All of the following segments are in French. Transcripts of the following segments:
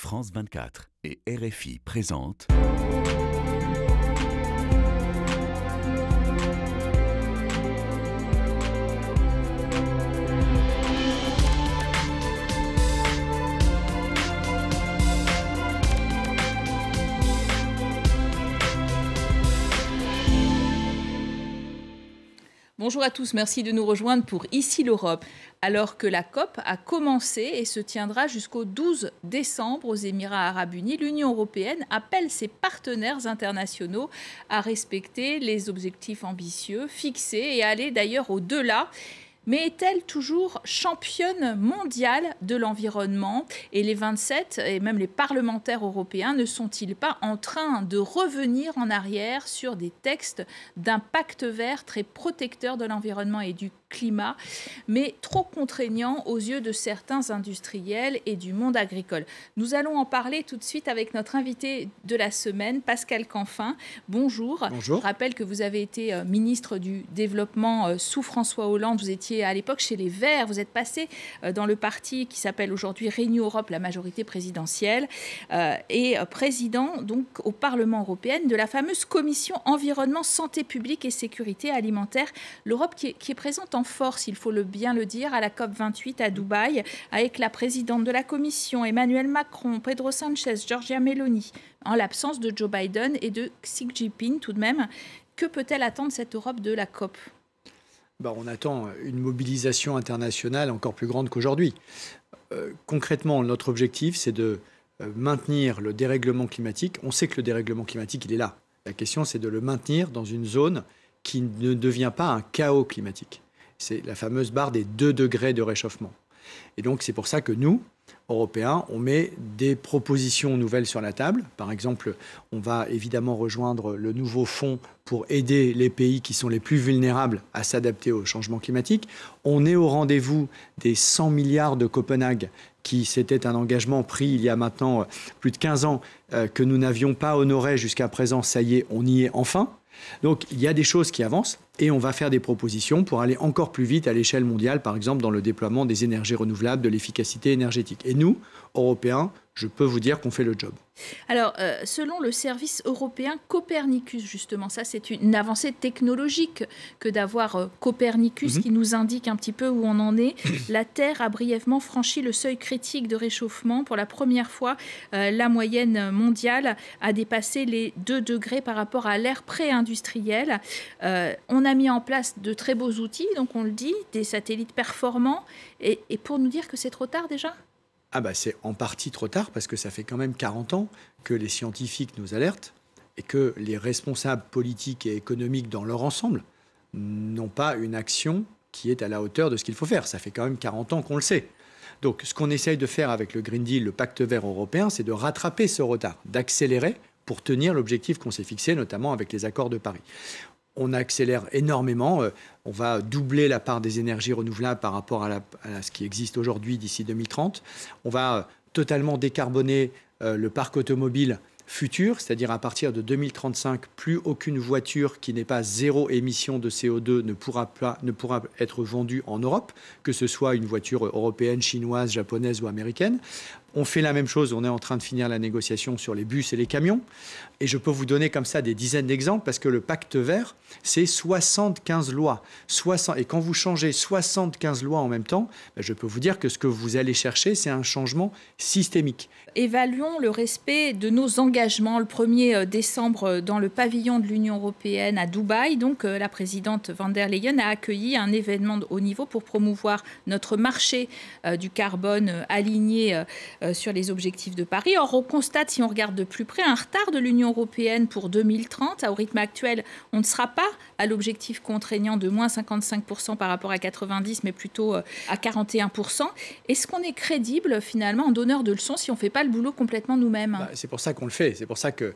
France 24 et RFI présentent... Bonjour à tous, merci de nous rejoindre pour Ici l'Europe. Alors que la COP a commencé et se tiendra jusqu'au 12 décembre aux Émirats arabes unis, l'Union européenne appelle ses partenaires internationaux à respecter les objectifs ambitieux fixés et à aller d'ailleurs au-delà mais est-elle toujours championne mondiale de l'environnement Et les 27 et même les parlementaires européens ne sont-ils pas en train de revenir en arrière sur des textes d'un pacte vert très protecteur de l'environnement et du climat, mais trop contraignant aux yeux de certains industriels et du monde agricole. Nous allons en parler tout de suite avec notre invité de la semaine, Pascal Canfin. Bonjour. Bonjour. Je rappelle que vous avez été euh, ministre du Développement euh, sous François Hollande. Vous étiez à l'époque chez les Verts. Vous êtes passé euh, dans le parti qui s'appelle aujourd'hui Réunion Europe, la majorité présidentielle, et président donc au Parlement européen de la fameuse commission environnement, santé publique et sécurité alimentaire, l'Europe qui, qui est présente en force, il faut le bien le dire, à la COP28 à Dubaï, avec la présidente de la Commission, Emmanuel Macron, Pedro Sanchez, Georgia Meloni, en l'absence de Joe Biden et de Xi Jinping tout de même. Que peut-elle attendre cette Europe de la COP bah, on attend une mobilisation internationale encore plus grande qu'aujourd'hui. Euh, concrètement, notre objectif, c'est de euh, maintenir le dérèglement climatique. On sait que le dérèglement climatique, il est là. La question, c'est de le maintenir dans une zone qui ne devient pas un chaos climatique. C'est la fameuse barre des 2 degrés de réchauffement. Et donc c'est pour ça que nous, Européens, on met des propositions nouvelles sur la table. Par exemple, on va évidemment rejoindre le nouveau fonds pour aider les pays qui sont les plus vulnérables à s'adapter au changement climatique. On est au rendez-vous des 100 milliards de Copenhague qui c'était un engagement pris il y a maintenant euh, plus de 15 ans euh, que nous n'avions pas honoré jusqu'à présent. Ça y est, on y est enfin. Donc il y a des choses qui avancent et on va faire des propositions pour aller encore plus vite à l'échelle mondiale, par exemple dans le déploiement des énergies renouvelables, de l'efficacité énergétique. Et nous, Européens, je peux vous dire qu'on fait le job. Alors, euh, selon le service européen Copernicus, justement, ça c'est une avancée technologique que d'avoir euh, Copernicus mhm. qui nous indique un petit peu où on en est. la Terre a brièvement franchi le seuil critique de réchauffement. Pour la première fois, euh, la moyenne mondiale a dépassé les 2 degrés par rapport à l'ère pré-industrielle. on a mis en place de très beaux outils, donc on le dit, des satellites performants. et pour nous dire que c'est trop tard déjà ah bah c'est en partie trop tard parce que ça fait quand même 40 ans que les scientifiques nous alertent et que les responsables politiques et économiques dans leur ensemble n'ont pas une action qui est à la hauteur de ce qu'il faut faire. Ça fait quand même 40 ans qu'on le sait. Donc ce qu'on essaye de faire avec le Green Deal, le pacte vert européen, c'est de rattraper ce retard, d'accélérer pour tenir l'objectif qu'on s'est fixé, notamment avec les accords de Paris on accélère énormément. Euh, on va doubler la part des énergies renouvelables par rapport à, ce qui existe aujourd'hui d'ici 2030. On va euh, totalement décarboner euh, le parc automobile futur, c'est-à-dire à partir de 2035, plus aucune voiture qui n'est pas zéro émission de CO2 ne pourra, ne pourra être vendue en Europe, que ce soit une voiture européenne, chinoise, japonaise ou américaine. On fait la même chose, on est en train de finir la négociation sur les bus et les camions. Et je peux vous donner comme ça des dizaines d'exemples parce que le pacte vert, c'est 75 lois. 60, et quand vous changez 75 lois en même temps, ben, je peux vous dire que ce que vous allez chercher, c'est un changement systémique. Évaluons le respect de nos engagements le 1er euh, décembre euh, dans le pavillon de l'Union européenne à Dubaï. Donc euh, la présidente van der Leyen a accueilli un événement de haut niveau pour promouvoir notre marché du carbone aligné euh, sur les objectifs de Paris. Or, on constate, si on regarde de plus près, un retard de l'Union européenne pour 2030. Au rythme actuel, on ne sera pas à l'objectif contraignant de moins 55% par rapport à 90, mais plutôt euh, à 41%. Est-ce qu'on est crédible, finalement, en donneur de leçons si on ne fait pas le boulot complètement nous-mêmes bah, C'est pour ça qu'on le fait. C'est pour ça que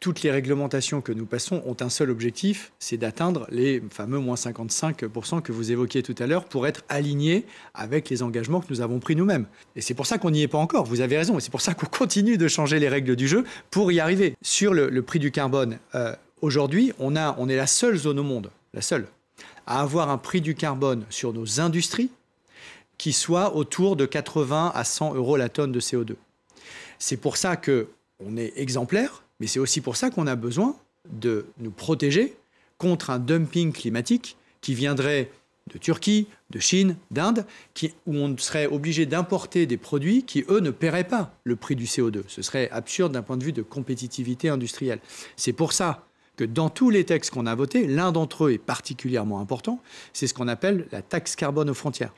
toutes les réglementations que nous passons ont un seul objectif, c'est d'atteindre les fameux moins 55% que vous évoquiez tout à l'heure pour être alignés avec les engagements que nous avons pris nous-mêmes. Et c'est pour ça qu'on n'y est pas encore, vous avez raison, et c'est pour ça qu'on continue de changer les règles du jeu pour y arriver. Sur le, prix du carbone, euh, aujourd'hui, on, on est la seule zone au monde, la seule, à avoir un prix du carbone sur nos industries qui soit autour de 80 à 100 euros la tonne de CO2. C'est pour ça que on est exemplaire mais c'est aussi pour ça qu'on a besoin de nous protéger contre un dumping climatique qui viendrait de Turquie, de Chine, d'Inde, où on serait obligé d'importer des produits qui, eux, ne paieraient pas le prix du CO2. Ce serait absurde d'un point de vue de compétitivité industrielle. C'est pour ça que dans tous les textes qu'on a votés, l'un d'entre eux est particulièrement important, c'est ce qu'on appelle la taxe carbone aux frontières.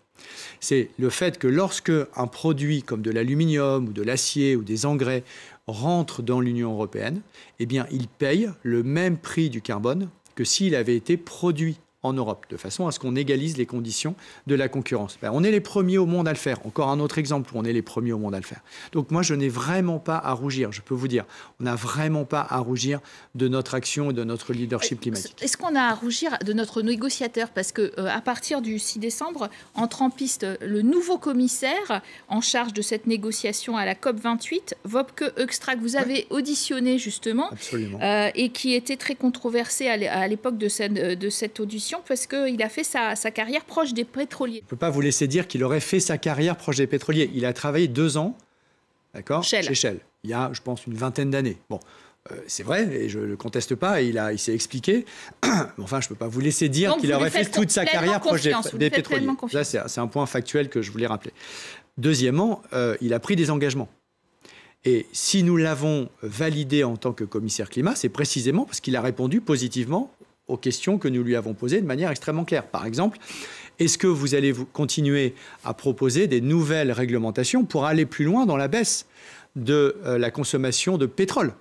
C'est le fait que lorsque un produit comme de l'aluminium ou de l'acier ou des engrais rentre dans l'Union européenne, eh bien, il paye le même prix du carbone que s'il avait été produit en Europe, de façon à ce qu'on égalise les conditions de la concurrence. Ben, on est les premiers au monde à le faire. Encore un autre exemple où on est les premiers au monde à le faire. Donc moi, je n'ai vraiment pas à rougir, je peux vous dire. On n'a vraiment pas à rougir de notre action et de notre leadership euh, climatique. Est-ce qu'on a à rougir de notre négociateur Parce que euh, à partir du 6 décembre, entre en piste euh, le nouveau commissaire en charge de cette négociation à la COP28, Vopke Extra, que vous avez auditionné justement, et qui était très controversé à l'époque de de cette audition parce parce qu'il a fait sa, carrière proche des pétroliers. Je ne peux pas vous laisser dire qu'il aurait fait sa carrière proche des pétroliers. Il a travaillé deux ans, d'accord, chez Shell. Il y a, je pense, une vingtaine d'années. Bon, euh, c'est vrai, et je ne le conteste pas, il, a, il s'est expliqué. enfin, je ne peux pas vous laisser dire qu'il aurait fait toute sa carrière proche des, pétroliers. c'est un point factuel que je voulais rappeler. Deuxièmement, euh, il a pris des engagements. Et si nous l'avons validé en tant que commissaire climat, c'est précisément parce qu'il a répondu positivement aux questions que nous lui avons posées de manière extrêmement claire. Par exemple, est-ce que vous allez continuer à proposer des nouvelles réglementations pour aller plus loin dans la baisse de euh, la consommation de pétrole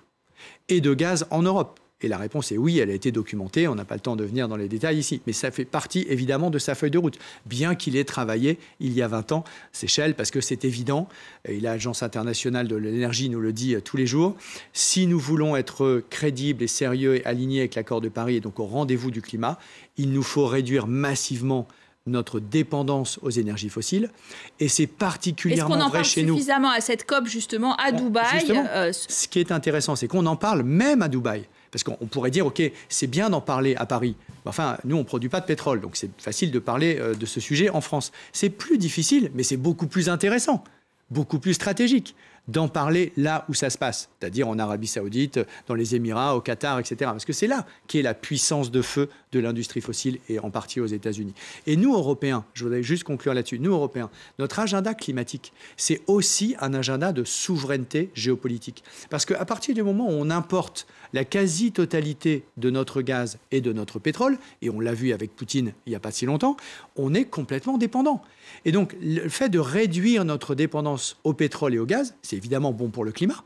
et de gaz en Europe et la réponse est oui, elle a été documentée, on n'a pas le temps de venir dans les détails ici, mais ça fait partie évidemment de sa feuille de route, bien qu'il ait travaillé il y a 20 ans Seychelles, parce que c'est évident, et l'Agence internationale de l'énergie nous le dit euh, tous les jours, si nous voulons être crédibles et sérieux et alignés avec l'accord de Paris et donc au rendez-vous du climat, il nous faut réduire massivement notre dépendance aux énergies fossiles. Et c'est particulièrement -ce en vrai parle chez nous. suffisamment à cette COP, justement, à Dubaï. Euh, ce qui est intéressant, c'est qu'on en parle même à Dubaï. Parce qu'on pourrait dire, OK, c'est bien d'en parler à Paris. Enfin, nous, on ne produit pas de pétrole, donc c'est facile de parler euh, de ce sujet en France. C'est plus difficile, mais c'est beaucoup plus intéressant, beaucoup plus stratégique d'en parler là où ça se passe, c'est-à-dire en Arabie saoudite, dans les Émirats, au Qatar, etc. Parce que c'est là qu'est la puissance de feu de l'industrie fossile et en partie aux États-Unis. Et nous, Européens, je voudrais juste conclure là-dessus, nous, Européens, notre agenda climatique, c'est aussi un agenda de souveraineté géopolitique. Parce qu'à partir du moment où on importe la quasi-totalité de notre gaz et de notre pétrole, et on l'a vu avec Poutine il n'y a pas si longtemps, on est complètement dépendant. Et donc, le fait de réduire notre dépendance au pétrole et au gaz, c'est évidemment bon pour le climat,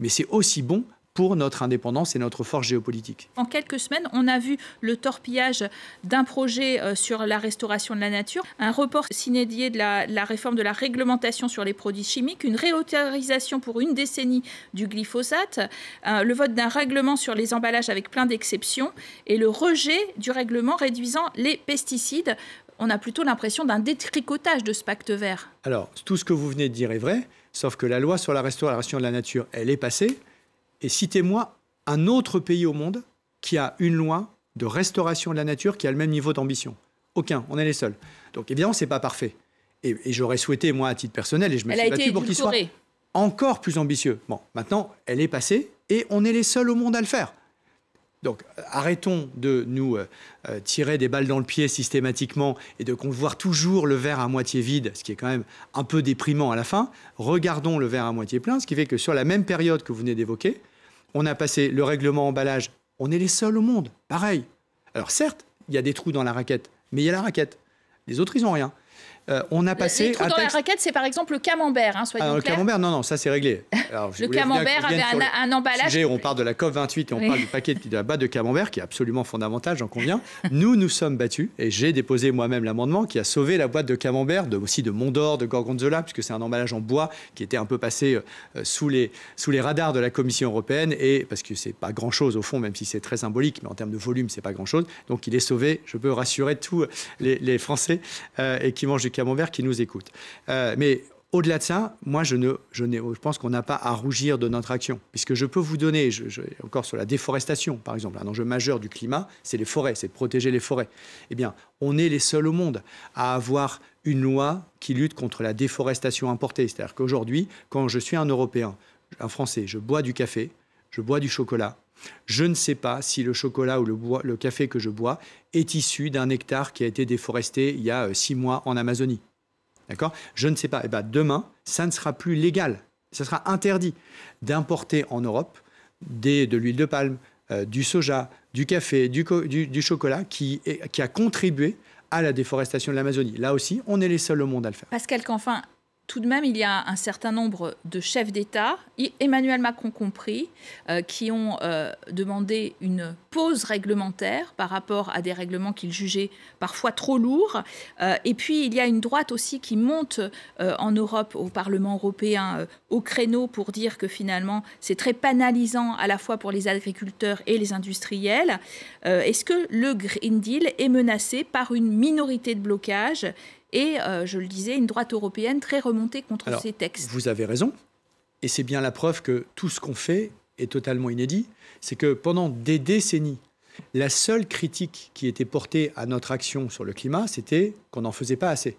mais c'est aussi bon pour notre indépendance et notre force géopolitique. En quelques semaines, on a vu le torpillage d'un projet euh, sur la restauration de la nature, un report s'inédié de la, réforme de la réglementation sur les produits chimiques, une réautorisation pour une décennie du glyphosate, euh, le vote d'un règlement sur les emballages avec plein d'exceptions et le rejet du règlement réduisant les pesticides on a plutôt l'impression d'un détricotage de ce pacte vert. Alors, tout ce que vous venez de dire est vrai, sauf que la loi sur la restauration de la nature, elle est passée. Et citez-moi un autre pays au monde qui a une loi de restauration de la nature qui a le même niveau d'ambition. Aucun, on est les seuls. Donc évidemment, ce n'est pas parfait. Et, j'aurais souhaité, moi, à titre personnel, et je me suis battu pour qu'il soit encore plus ambitieux. Bon, maintenant, elle est passée et on est les seuls au monde à le faire. Donc arrêtons de nous euh, euh, tirer des balles dans le pied systématiquement et de voir toujours le verre à moitié vide, ce qui est quand même un peu déprimant à la fin. Regardons le verre à moitié plein, ce qui fait que sur la même période que vous venez d'évoquer, on a passé le règlement emballage, on est les seuls au monde, pareil. Alors certes, il y a des trous dans la raquette, mais il y a la raquette. Les autres, ils n'ont rien. Euh, on a passé. Les trous dans la raquette, c'est par exemple le camembert, hein, ah, Le camembert, non, non, ça c'est réglé. le camembert avait un, emballage. on parle de la COP 28 et on parle du paquet de, la bas de camembert qui est absolument fondamental, j'en conviens. nous, nous sommes battus et j'ai déposé moi-même l'amendement qui a sauvé la boîte de camembert, aussi de Mondor, de Gorgonzola, puisque c'est un emballage en bois qui était un peu passé euh, sous, les, sous les radars de la Commission européenne et parce que c'est pas grand-chose au fond, même si c'est très symbolique, mais en termes de volume, c'est pas grand-chose. Donc il est sauvé. Je peux rassurer tous les, Français euh, et qui mangent du Camembert qui nous écoute. Euh, mais au-delà de ça, moi, je, ne, je, pense qu'on n'a pas à rougir de notre action, puisque je peux vous donner, je, encore sur la déforestation, par exemple, un enjeu majeur du climat, c'est les forêts, c'est de protéger les forêts. Eh bien, on est les seuls au monde à avoir une loi qui lutte contre la déforestation importée. C'est-à-dire qu'aujourd'hui, quand je suis un Européen, un Français, je bois du café, je bois du chocolat, je ne sais pas si le chocolat ou le, café que je bois est issu d'un hectare qui a été déforesté il y a euh, six mois en Amazonie. D'accord Je ne sais pas. Et eh ben, demain, ça ne sera plus légal. Ça sera interdit d'importer en Europe de l'huile de palme, euh, du soja, du café, du, chocolat qui, qui a contribué à la déforestation de l'Amazonie. Là aussi, on est les seuls au monde à le faire. Pascal Canfin, tout de même, il y a un certain nombre de chefs d'État, Emmanuel Macron compris, euh, qui ont euh, demandé une pause réglementaire par rapport à des règlements qu'ils jugeaient parfois trop lourds. Euh, et puis, il y a une droite aussi qui monte en Europe, au Parlement européen, au créneau pour dire que finalement, c'est très panalisant à la fois pour les agriculteurs et les industriels. Est-ce que le Green Deal est menacé par une minorité de blocage et, euh, je le disais, une droite européenne très remontée contre ces textes. Vous avez raison, et c'est bien la preuve que tout ce qu'on fait est totalement inédit, c'est que pendant des décennies, la seule critique qui était portée à notre action sur le climat, c'était qu'on n'en faisait pas assez.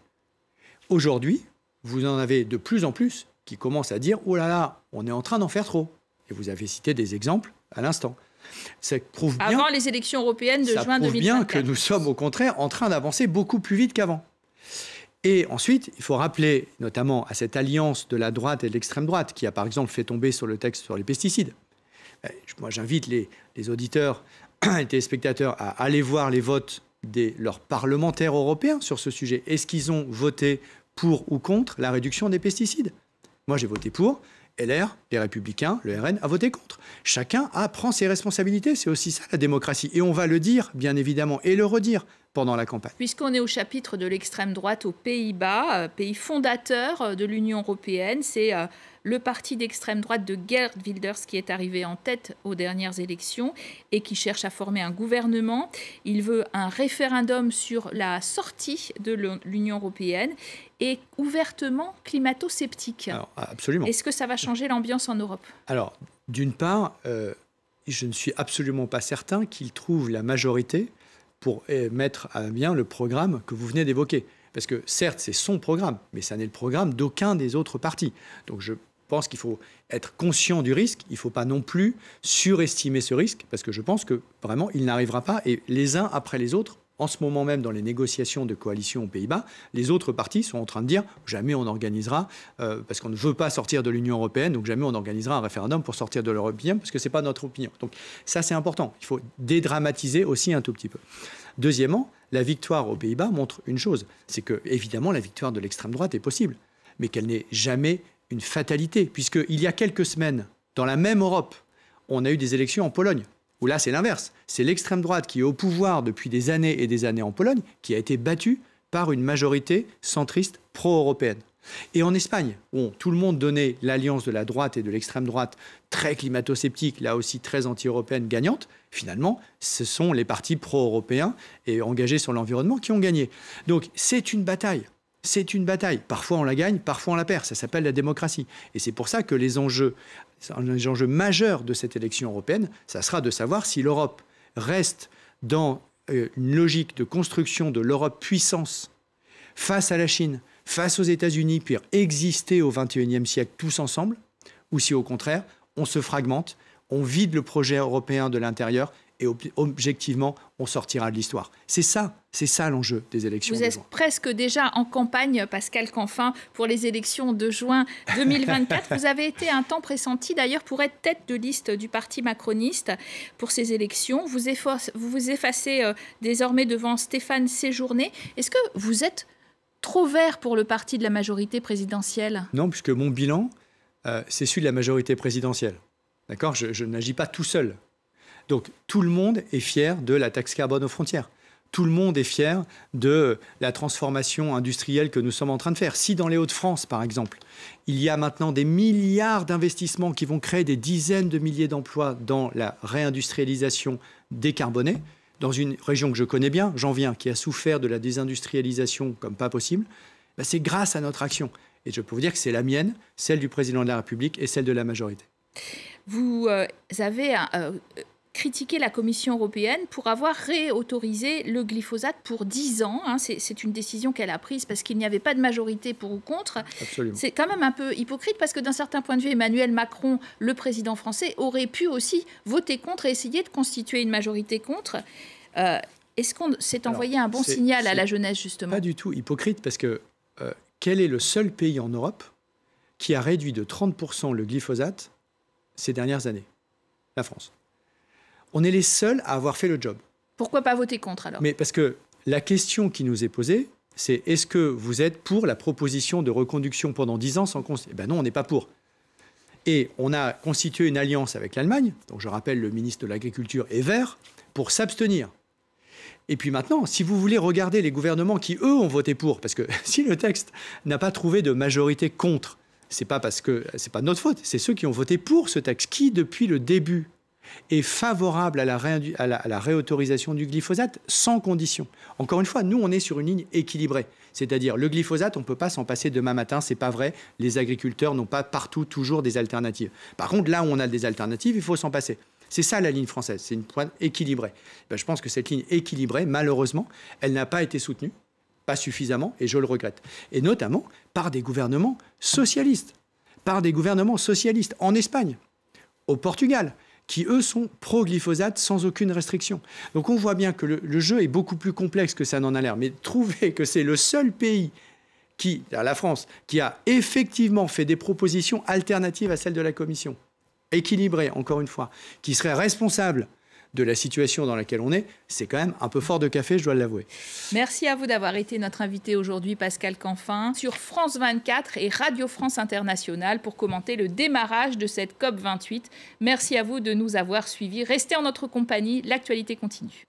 Aujourd'hui, vous en avez de plus en plus qui commencent à dire, oh là là, on est en train d'en faire trop. Et vous avez cité des exemples à l'instant. Ça prouve bien, Avant les élections européennes de ça prouve bien que nous sommes au contraire en train d'avancer beaucoup plus vite qu'avant. Et ensuite, il faut rappeler notamment à cette alliance de la droite et de l'extrême droite qui a par exemple fait tomber sur le texte sur les pesticides. Ben, moi, j'invite les, auditeurs et les spectateurs à aller voir les votes de leurs parlementaires européens sur ce sujet. Est-ce qu'ils ont voté pour ou contre la réduction des pesticides Moi, j'ai voté pour. LR, les Républicains, le RN a voté contre. Chacun apprend ah, prend ses responsabilités. C'est aussi ça la démocratie. Et on va le dire, bien évidemment, et le redire la campagne. Puisqu'on est au chapitre de l'extrême droite aux Pays-Bas, euh, pays fondateur euh, de l'Union européenne, c'est euh, le parti d'extrême droite de Geert Wilders qui est arrivé en tête aux dernières élections et qui cherche à former un gouvernement. Il veut un référendum sur la sortie de l'Union européenne et ouvertement climato-sceptique. Absolument. Est-ce que ça va changer l'ambiance en Europe Alors, d'une part, je ne suis absolument pas certain qu'il trouve la majorité pour eh, mettre à bien le programme que vous venez d'évoquer. Parce que certes, c'est son programme, mais ça n'est le programme d'aucun des autres partis. Donc je pense qu'il faut être conscient du risque. Il ne faut pas non plus surestimer ce risque, parce que je pense que vraiment, il n'arrivera pas. Et les uns après les autres en ce moment même dans les négociations de coalition aux Pays-Bas, les autres partis sont en train de dire jamais on n'organisera, euh, parce qu'on ne veut pas sortir de l'Union européenne, donc jamais on n'organisera un référendum pour sortir de leurope bien, parce que ce n'est pas notre opinion. Donc ça, c'est important. Il faut dédramatiser aussi un tout petit peu. Deuxièmement, la victoire aux Pays-Bas montre une chose, c'est que évidemment la victoire de l'extrême droite est possible, mais qu'elle n'est jamais une fatalité, puisqu'il y a quelques semaines, dans la même Europe, on a eu des élections en Pologne où là c'est l'inverse. C'est l'extrême droite qui est au pouvoir depuis des années et des années en Pologne, qui a été battue par une majorité centriste pro-européenne. Et en Espagne, où tout le monde donnait l'alliance de la droite et de l'extrême droite très climato-sceptique, là aussi très anti-européenne, gagnante, finalement, ce sont les partis pro-européens et engagés sur l'environnement qui ont gagné. Donc c'est une bataille c'est une bataille. Parfois on la gagne, parfois on la perd. Ça s'appelle la démocratie. Et c'est pour ça que les enjeux, enjeux majeurs de cette élection européenne, ça sera de savoir si l'Europe reste dans euh, une logique de construction de l'Europe puissance face à la Chine, face aux États-Unis, puis exister au XXIe siècle tous ensemble, ou si au contraire, on se fragmente, on vide le projet européen de l'intérieur et objectivement, on sortira de l'histoire. C'est ça, c'est ça l'enjeu des élections. Vous êtes presque déjà en campagne, Pascal Canfin, pour les élections de juin 2024. vous avez été un temps pressenti d'ailleurs pour être tête de liste du parti macroniste pour ces élections. Vous, vous, effacez euh, désormais devant Stéphane Séjourné. Est-ce que vous êtes trop vert pour le parti de la majorité présidentielle Non, puisque mon bilan, euh, c'est celui de la majorité présidentielle. D'accord je n'agis pas tout seul. Donc tout le monde est fier de la taxe carbone aux frontières. Tout le monde est fier de la transformation industrielle que nous sommes en train de faire. Si dans les Hauts-de-France, par exemple, il y a maintenant des milliards d'investissements qui vont créer des dizaines de milliers d'emplois dans la réindustrialisation décarbonée, dans une région que je connais bien, j'en viens, qui a souffert de la désindustrialisation comme pas possible, bah, c'est grâce à notre action. Et je peux vous dire que c'est la mienne, celle du président de la République et celle de la majorité. Vous euh, avez euh, critiquer la Commission européenne pour avoir réautorisé le glyphosate pour 10 ans. Hein. c'est une décision qu'elle a prise parce qu'il n'y avait pas de majorité pour ou contre. C'est quand même un peu hypocrite parce que d'un certain point de vue, Emmanuel Macron, le président français, aurait pu aussi voter contre et essayer de constituer une majorité contre. Euh, est-ce qu'on s'est envoyé un bon signal à la jeunesse, justement Pas du tout hypocrite parce que euh, quel est le seul pays en Europe qui a réduit de 30% le glyphosate ces dernières années La France on est les seuls à avoir fait le job. Pourquoi pas voter contre alors Mais parce que la question qui nous est posée, c'est est-ce que vous êtes pour la proposition de reconduction pendant 10 ans sans conseil Eh bien non, on n'est pas pour. Et on a constitué une alliance avec l'Allemagne, donc je rappelle le ministre de l'Agriculture est vert, pour s'abstenir. Et puis maintenant, si vous voulez regarder les gouvernements qui, eux, ont voté pour, parce que si le texte n'a pas trouvé de majorité contre, c'est pas parce que c'est pas de notre faute, c'est ceux qui ont voté pour ce texte, qui depuis le début est favorable à la, réautorisation du glyphosate sans condition. Encore une fois, nous, on est sur une ligne équilibrée. C'est-à-dire, le glyphosate, on ne peut pas s'en passer demain matin, c'est pas vrai. Les agriculteurs n'ont pas partout toujours des alternatives. Par contre, là où on a des alternatives, il faut s'en passer. C'est ça la ligne française, c'est une pointe équilibrée. Ben, je pense que cette ligne équilibrée, malheureusement, elle n'a pas été soutenue, pas suffisamment, et je le regrette. Et notamment par des gouvernements socialistes, par des gouvernements socialistes en Espagne, au Portugal qui, eux, sont pro-glyphosate sans aucune restriction. Donc on voit bien que le, jeu est beaucoup plus complexe que ça n'en a l'air. Mais trouver que c'est le seul pays qui, la France, qui a effectivement fait des propositions alternatives à celles de la Commission, équilibrées, encore une fois, qui serait responsable de la situation dans laquelle on est, c'est quand même un peu fort de café, je dois l'avouer. Merci à vous d'avoir été notre invité aujourd'hui, Pascal Canfin, sur France 24 et Radio France Internationale pour commenter le démarrage de cette COP 28. Merci à vous de nous avoir suivis. Restez en notre compagnie, l'actualité continue.